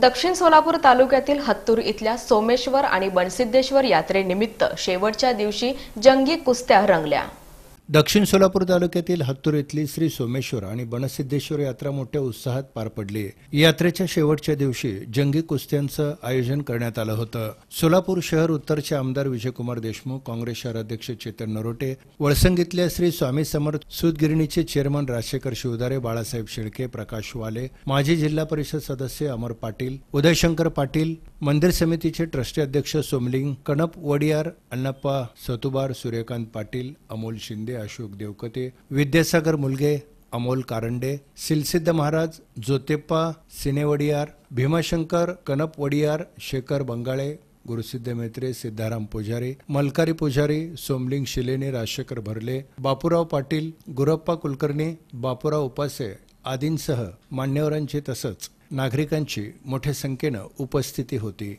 दक्षिण सोलापूर तालुक्यातील हत्तूर इथल्या सोमेश्वर आणि बनसिद्धेश्वर यात्रेनिमित्त शेवटच्या दिवशी जंगी कुस्त्या रंगल्या दक्षिण सोलापूर तालुक्यातील हत्तूर येथील श्री सोमेश्वर आणि बनसिद्धेश्वर यात्रा मोठ्या उत्साहात पार पडली यात्रेच्या शेवटच्या दिवशी जंगी कुस्त्यांचं आयोजन करण्यात आलं होतं सोलापूर शहर उत्तरचे आमदार विजयकुमार देशमुख काँग्रेस शहराध्यक्ष चेतन नरोटे इथल्या श्री स्वामी समर्थ सुदगिरणीचे चेअरमन राजशेखर शिवधारे बाळासाहेब शेळके प्रकाश वाले माजी जिल्हा परिषद सदस्य अमर पाटील उदयशंकर पाटील मंदिर समितीचे ट्रस्टी अध्यक्ष सोमलिंग कणप वडियार अण्णाप्पा सतुबार सूर्यकांत पाटील अमोल शिंदे अशोक देवकते विद्यासागर मुलगे अमोल कारंडे सिलसिद्ध महाराज जोतेप्पा सिनेवडियार भीमाशंकर कनप वडियार शेखर बंगाळे गुरुसिद्ध मेत्रे सिद्धाराम पुजारी मलकारी पुजारी सोमलिंग शिलेने राजशेखर भरले बापूराव पाटील गुरप्पा कुलकर्णी बापूराव उपासे आदींसह मान्यवरांचे तसंच नागरिकांची मोठ्या संख्येनं उपस्थिती होती